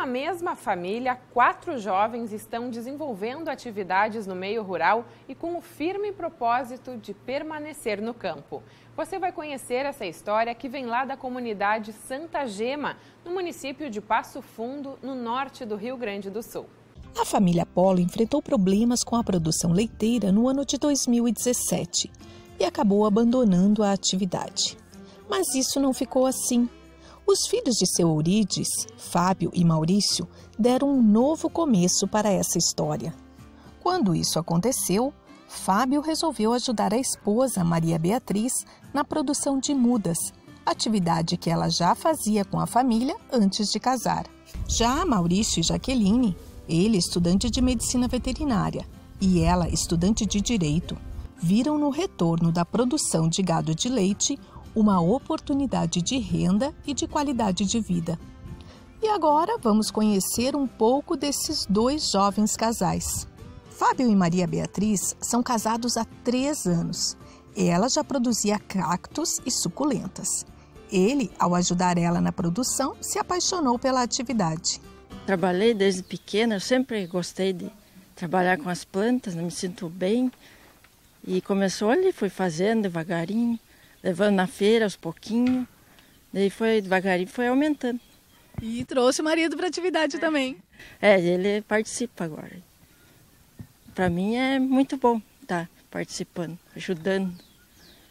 uma mesma família, quatro jovens estão desenvolvendo atividades no meio rural e com o firme propósito de permanecer no campo. Você vai conhecer essa história que vem lá da comunidade Santa Gema, no município de Passo Fundo, no norte do Rio Grande do Sul. A família Polo enfrentou problemas com a produção leiteira no ano de 2017 e acabou abandonando a atividade. Mas isso não ficou assim. Os filhos de seu Ourides, Fábio e Maurício, deram um novo começo para essa história. Quando isso aconteceu, Fábio resolveu ajudar a esposa, Maria Beatriz, na produção de mudas, atividade que ela já fazia com a família antes de casar. Já Maurício e Jaqueline, ele estudante de medicina veterinária e ela estudante de direito, viram no retorno da produção de gado de leite uma oportunidade de renda e de qualidade de vida. E agora vamos conhecer um pouco desses dois jovens casais. Fábio e Maria Beatriz são casados há três anos. Ela já produzia cactos e suculentas. Ele, ao ajudar ela na produção, se apaixonou pela atividade. Trabalhei desde pequena, eu sempre gostei de trabalhar com as plantas, me sinto bem. E começou ali, fui fazendo devagarinho levando na feira aos pouquinhos. Daí foi devagarinho, foi aumentando. E trouxe o marido para atividade é. também. É, ele participa agora. Para mim é muito bom estar tá participando, ajudando.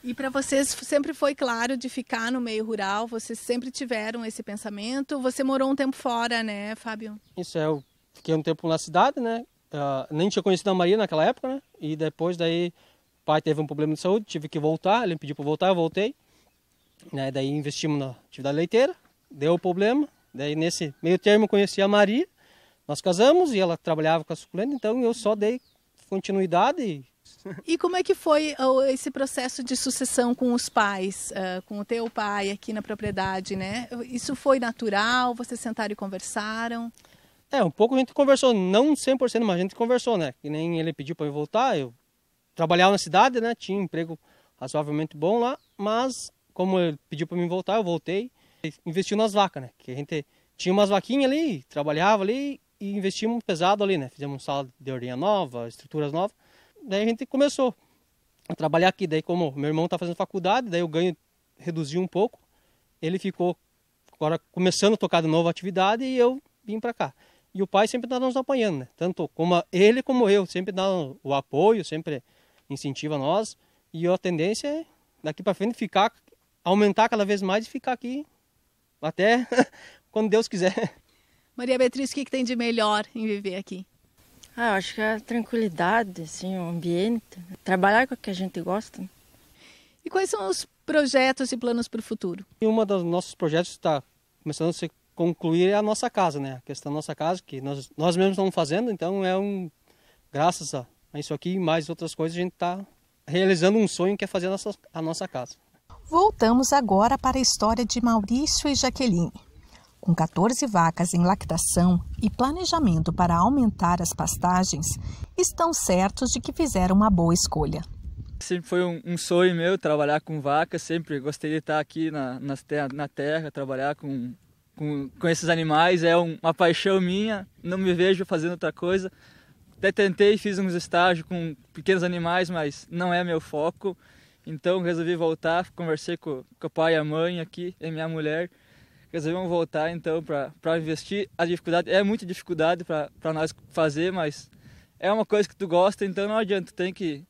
E para vocês sempre foi claro de ficar no meio rural? Vocês sempre tiveram esse pensamento? Você morou um tempo fora, né, Fábio? Isso é, eu fiquei um tempo na cidade, né? Uh, nem tinha conhecido a Maria naquela época, né? E depois daí pai teve um problema de saúde, tive que voltar, ele me pediu para voltar, eu voltei. Né? Daí investimos na atividade leiteira, deu o problema. Daí nesse meio termo conheci a Maria, nós casamos e ela trabalhava com a suculenta, então eu só dei continuidade. E, como é que foi esse processo de sucessão com os pais, com o teu pai aqui na propriedade, né? Isso foi natural? Vocês sentaram e conversaram? É, um pouco a gente conversou, não 100%, mas a gente conversou, né? Que nem ele pediu para eu voltar, eu trabalhava na cidade, né? Tinha um emprego razoavelmente bom lá, mas como ele pediu para mim voltar, eu voltei. Investiu nas vacas, né? Que a gente tinha umas vaquinhas ali, trabalhava ali e investimos pesado ali, né? Fizemos um sala de orinha nova, estruturas novas. Daí a gente começou a trabalhar aqui. Daí como meu irmão está fazendo faculdade, daí o ganho reduziu um pouco. Ele ficou agora começando a tocar de novo a atividade e eu vim para cá. E o pai sempre está nos apanhando, né? Tanto como ele como eu, sempre dá o apoio, sempre incentiva nós. E a tendência é daqui para frente ficar, aumentar cada vez mais e ficar aqui até quando Deus quiser. Maria Beatriz, o que, que tem de melhor em viver aqui? Ah, eu acho que é a tranquilidade, assim, o ambiente, né? trabalhar com o que a gente gosta. Né? E quais são os projetos e planos para o futuro? E um dos nossos projetos está começando a se concluir é a nossa casa, né? A questão da nossa casa, que nós, nós mesmos estamos fazendo, então é um, graças a isso aqui e mais outras coisas, a gente está realizando um sonho que é fazer a nossa, a nossa casa. Voltamos agora para a história de Maurício e Jaqueline. Com 14 vacas em lactação e planejamento para aumentar as pastagens, estão certos de que fizeram uma boa escolha. Sempre foi um, um sonho meu trabalhar com vacas, sempre gostei de estar aqui na, na, na terra, trabalhar com, com, com esses animais, é um, uma paixão minha, não me vejo fazendo outra coisa. Até tentei, fiz uns estágios com pequenos animais, mas não é meu foco. Então resolvi voltar, conversei com, com o pai e a mãe aqui, e minha mulher. Resolvemos voltar então para investir. A dificuldade é muita dificuldade para nós fazer, mas é uma coisa que tu gosta, então não adianta, tem que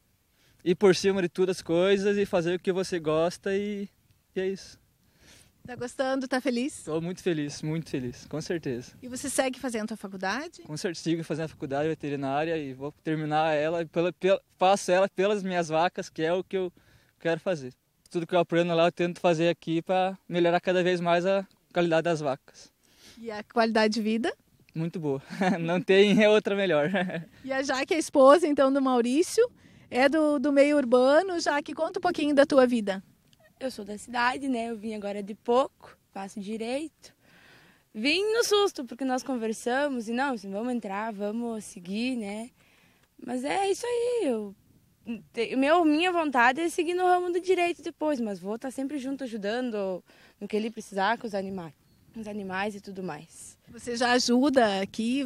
ir por cima de todas as coisas e fazer o que você gosta e, e é isso. Tá gostando? Tá feliz? Estou muito feliz, muito feliz, com certeza. E você segue fazendo a faculdade? Com certeza, sigo fazendo a faculdade veterinária e vou terminar ela, pela, pela, faço ela pelas minhas vacas, que é o que eu quero fazer. Tudo que eu aprendo lá eu tento fazer aqui para melhorar cada vez mais a qualidade das vacas. E a qualidade de vida? Muito boa, não tem é outra melhor. E a Jaque é a esposa então do Maurício, é do, do meio urbano. Jaque, conta um pouquinho da tua vida. Eu sou da cidade, né? Eu vim agora de pouco, faço direito. Vim no susto, porque nós conversamos e não, assim, vamos entrar, vamos seguir, né? Mas é isso aí. Eu, meu, minha vontade é seguir no ramo do direito depois, mas vou estar tá sempre junto ajudando no que ele precisar com os animais, os animais e tudo mais. Você já ajuda aqui,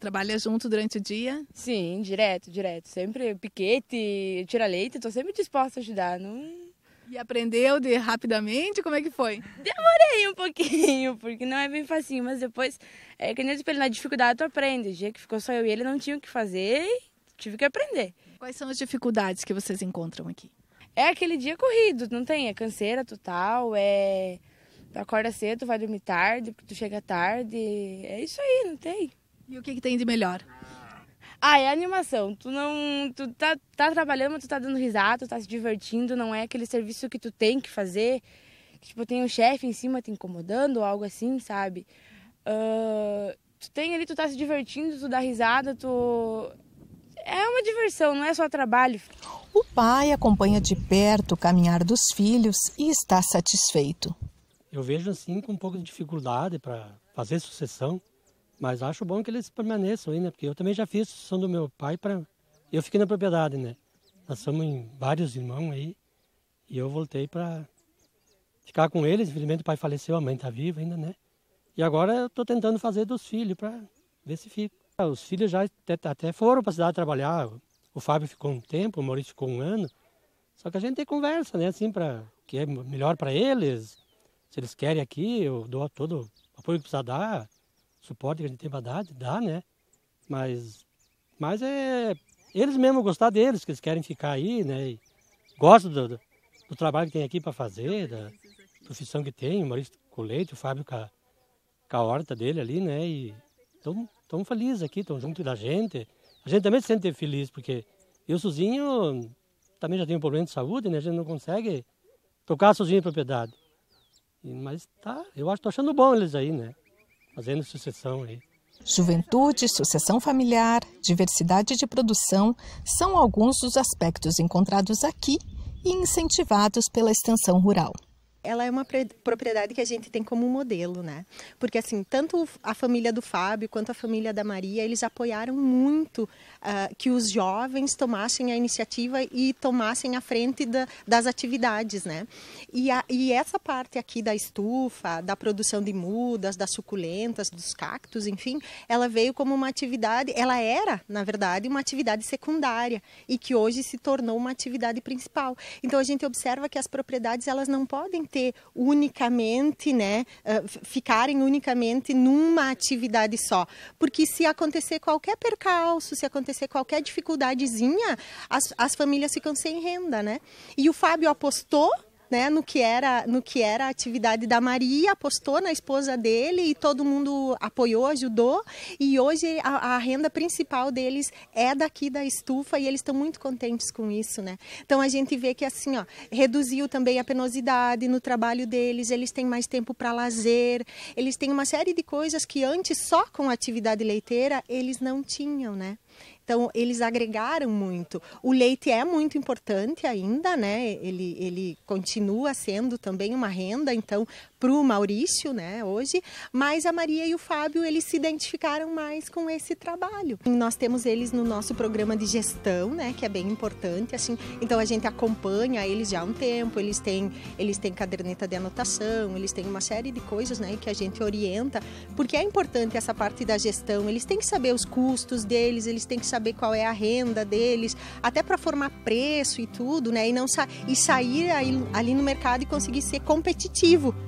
trabalha junto durante o dia? Sim, direto, direto. Sempre piquete, tira leite, estou sempre disposta a ajudar. Não e aprendeu de rapidamente? Como é que foi? Demorei um pouquinho, porque não é bem facinho, mas depois, é, que nem eu na dificuldade tu aprende. O dia que ficou só eu e ele, não tinha o que fazer tive que aprender. Quais são as dificuldades que vocês encontram aqui? É aquele dia corrido, não tem? É canseira total, é. Tu acorda cedo, tu vai dormir tarde, tu chega tarde. É isso aí, não tem. E o que, que tem de melhor? Ah, é animação. Tu não. Tu tá, tá trabalhando, mas tu tá dando risada, tu tá se divertindo, não é aquele serviço que tu tem que fazer. Que, tipo, tem um chefe em cima te incomodando ou algo assim, sabe? Uh, tu tem ali, tu tá se divertindo, tu dá risada, tu. É uma diversão, não é só trabalho. O pai acompanha de perto o caminhar dos filhos e está satisfeito. Eu vejo assim com um pouco de dificuldade para fazer sucessão, mas acho bom que eles permaneçam aí, né? Porque eu também já fiz sucessão do meu pai para. Eu fiquei na propriedade, né? Nós somos vários irmãos aí. E eu voltei para ficar com eles. Infelizmente o pai faleceu, a mãe está viva ainda, né? E agora eu estou tentando fazer dos filhos para ver se fica. Ah, os filhos já até, até foram para a cidade trabalhar. O Fábio ficou um tempo, o Maurício ficou um ano. Só que a gente tem conversa, né? Assim, para que é melhor para eles. Se eles querem aqui, eu dou todo o apoio que precisar dar suporte que a gente tem para dar, dá, né? Mas, mas é eles mesmos gostar deles, que eles querem ficar aí, né? E gostam do, do, do trabalho que tem aqui para fazer, da profissão que tem, o Maurício com leite, o Fábio com a, com a horta dele ali, né? E estão tão felizes aqui, estão junto da gente. A gente também se sente feliz, porque eu sozinho também já tenho um problema de saúde, né? A gente não consegue tocar sozinho a propriedade. Mas tá, eu acho, tô achando bom eles aí, né? fazendo sucessão aí. Juventude, sucessão familiar, diversidade de produção são alguns dos aspectos encontrados aqui e incentivados pela extensão rural ela é uma propriedade que a gente tem como modelo, né? Porque assim, tanto a família do Fábio quanto a família da Maria, eles apoiaram muito uh, que os jovens tomassem a iniciativa e tomassem a frente da, das atividades, né? E, a, e essa parte aqui da estufa, da produção de mudas, das suculentas, dos cactos, enfim, ela veio como uma atividade, ela era, na verdade, uma atividade secundária e que hoje se tornou uma atividade principal. Então a gente observa que as propriedades elas não podem ter ter unicamente, né, eh, ficarem unicamente numa atividade só. Porque se acontecer qualquer percalço, se acontecer qualquer dificuldadezinha, as, as famílias ficam sem renda, né? E o Fábio apostou né, no que era no que era a atividade da Maria, apostou na esposa dele e todo mundo apoiou, ajudou. E hoje a, a renda principal deles é daqui da estufa e eles estão muito contentes com isso, né? Então a gente vê que assim, ó, reduziu também a penosidade no trabalho deles, eles têm mais tempo para lazer, eles têm uma série de coisas que antes só com a atividade leiteira eles não tinham, né? Então, eles agregaram muito. O leite é muito importante ainda, né? Ele, ele continua sendo também uma renda, então, para o Maurício, né, hoje. Mas a Maria e o Fábio, eles se identificaram mais com esse trabalho. E nós temos eles no nosso programa de gestão, né, que é bem importante, assim. Então, a gente acompanha eles já há um tempo, eles têm, eles têm caderneta de anotação, eles têm uma série de coisas, né, que a gente orienta, porque é importante essa parte da gestão. Eles têm que saber os custos deles, eles têm que saber saber qual é a renda deles, até para formar preço e tudo, né? E não sa e sair aí, ali no mercado e conseguir ser competitivo